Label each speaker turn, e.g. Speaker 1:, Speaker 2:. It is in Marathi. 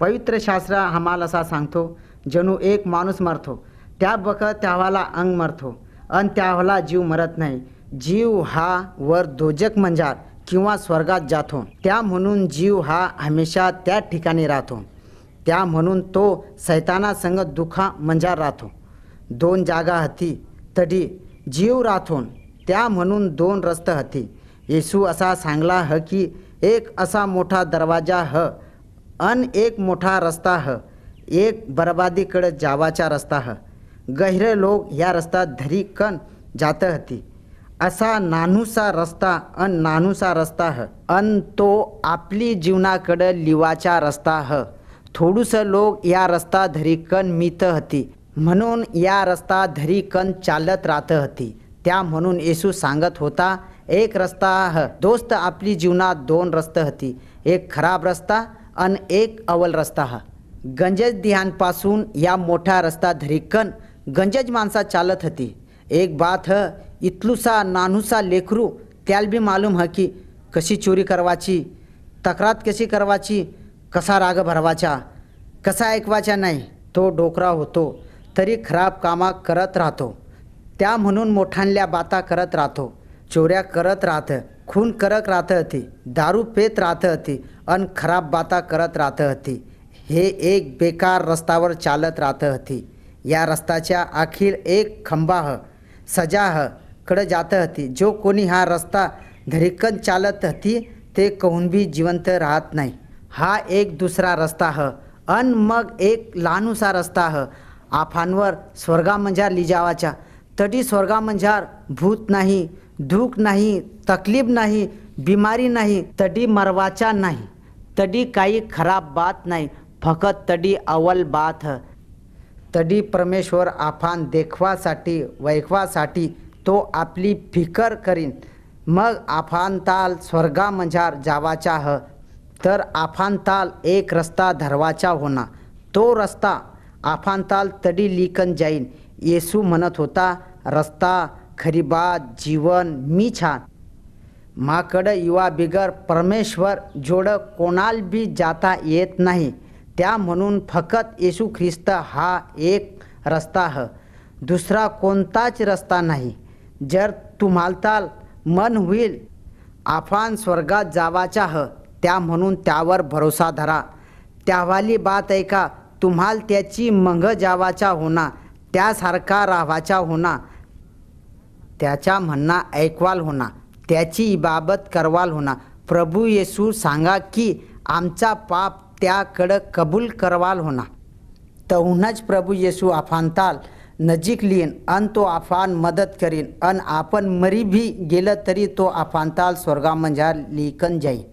Speaker 1: पवित्र शास्त्र आम्हाला असा सांगतो जणू एक माणूस मरतो त्या बखत त्यावाला अंग मरतो अन त्यावाला जीव मरत नाही जीव हा वर दोजक मंजार किंवा स्वर्गात जातो त्या म्हणून जीव हा हमेशा त्या ठिकाणी राहतो त्या म्हणून तो सैताना संग दुखा मंजार राहतो दोन जागा हती तडी जीव राहतो त्या म्हणून दोन रस्त हती येशू असा सांगला ह की एक असा मोठा दरवाजा ह अन एक मोठा रस्ता ह एक बरबादीकडं जावाचा रस्ता ह गहिरे लोक या रस्ता धरीकन जात हती असा नानूसा रस्ता अन नानूसा रस्ता ह अन तो आपली जीवनाकडं लिवाचा रस्ता ह थोडूसं लोक या रस्ता धरीकन मित हती म्हणून या रस्ता धरीकन चालत राहत हती त्या म्हणून येशू सांगत होता एक रस्ता ह दोस्त आपली जीवनात दोन रस्ते हती एक खराब रस्ता अन एक अवल रस्ता हा गंजज पासून या मोठा रस्ता धरिकन गंजज माणसा चालत हती एक बात ह इतलुसा नानूसा लेखरू त्याला बी मालूम ह की कशी चोरी करवाची तक्रार कशी करवाची कसा राग भरवाचा कसा ऐकवाचा नाही तो डोकरा होतो तरी खराब कामा करत राहतो त्या म्हणून मोठ्यांल्या बाता करत राहतो चोऱ्या करत राहतं खून करत राहतं होती दारू पेत राहतं होती अन खराब बाता करत राहत होती हे एक बेकार रस्त्यावर चालत राहत होती या रस्त्याच्या अखिल एक खंबाह सजाह कडे जात होती जो कोणी हा रस्ता धरिकन चालत होती ते कहून बी जिवंत राहत नाही हा एक दुसरा रस्ता ह अन मग एक लहानूसा रस्ता ह आफांवर स्वर्गामंझार लिजावाचा तटी स्वर्गामंझार भूत नाही धूक नाही तकलीफ नाही बिमारी नाही तडी मरवाचा नाही तडी काही खराब बात नाही फक्त तडी अवल बात ह तडी परमेश्वर आफान देखवासाठी वैखवासाठी तो आपली फिकर करीन मग आफानताल स्वर्गामंझार जावाचा ह तर आफानताल एक रस्ता धरवाचा होना तो रस्ता आफानताल तडी लिकन जाईन येसू म्हणत होता रस्ता खरीबात जीवन मी छान माकडं युवा बिगर परमेश्वर जोडं कोणाला बी जाता येत नाही त्या म्हणून फकत येशू ख्रिस्त हा एक रस्ता ह दुसरा कोणताच रस्ता नाही जर तुम्हाला मन होईल आफान स्वर्गात जावाचा ह त्या म्हणून त्यावर भरोसा धरा त्यावाली बात ऐका तुम्हाला त्याची मंग जावाचा होना त्यासारखा राहावाचा होना त्याच्या म्हणणं ऐकवाल होणा त्याची इबाबत करवाल होना प्रभू येसू सांगा की आमचा पाप त्याकडं कबूल करवाल होना तहूनच प्रभू येसू अफांताल नजीक लिहीन अन तो आफान मदत करीन अन आपण मरी भी गेलं तरी तो अफांताल स्वर्गामंजार लिकन जाईन